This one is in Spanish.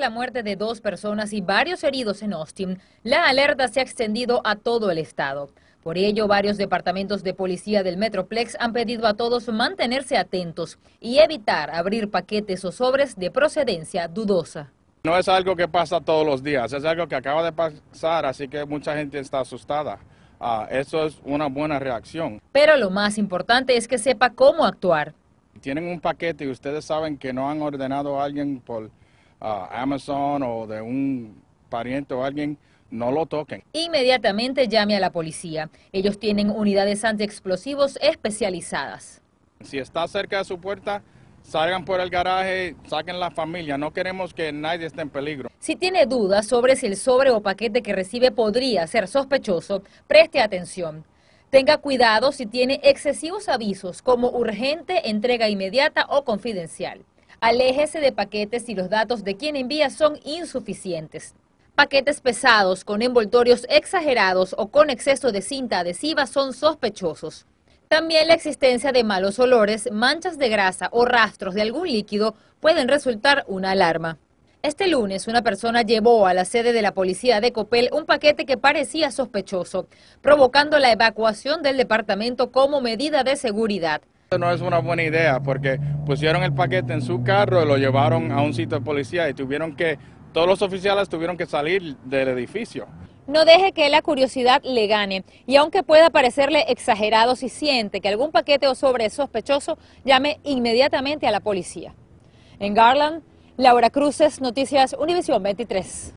la muerte de dos personas y varios heridos en Austin, la alerta se ha extendido a todo el estado. Por ello, varios departamentos de policía del Metroplex han pedido a todos mantenerse atentos y evitar abrir paquetes o sobres de procedencia dudosa. No es algo que pasa todos los días, es algo que acaba de pasar, así que mucha gente está asustada. Ah, eso es una buena reacción. Pero lo más importante es que sepa cómo actuar. Tienen un paquete y ustedes saben que no han ordenado a alguien por Amazon o de un pariente o alguien, no lo toquen. Inmediatamente llame a la policía. Ellos tienen unidades antiexplosivos especializadas. Si está cerca de su puerta, salgan por el garaje, saquen la familia. No queremos que nadie esté en peligro. Si tiene dudas sobre si el sobre o paquete que recibe podría ser sospechoso, preste atención. Tenga cuidado si tiene excesivos avisos como urgente, entrega inmediata o confidencial. Aléjese de paquetes si los datos de quien envía son insuficientes. Paquetes pesados, con envoltorios exagerados o con exceso de cinta adhesiva son sospechosos. También la existencia de malos olores, manchas de grasa o rastros de algún líquido pueden resultar una alarma. Este lunes una persona llevó a la sede de la policía de Copel un paquete que parecía sospechoso, provocando la evacuación del departamento como medida de seguridad. No es una buena idea porque pusieron el paquete en su carro y lo llevaron a un sitio de policía y tuvieron que, todos los oficiales tuvieron que salir del edificio. No deje que la curiosidad le gane y aunque pueda parecerle exagerado si siente que algún paquete o sobre es sospechoso, llame inmediatamente a la policía. En Garland, Laura Cruces, Noticias Univisión 23.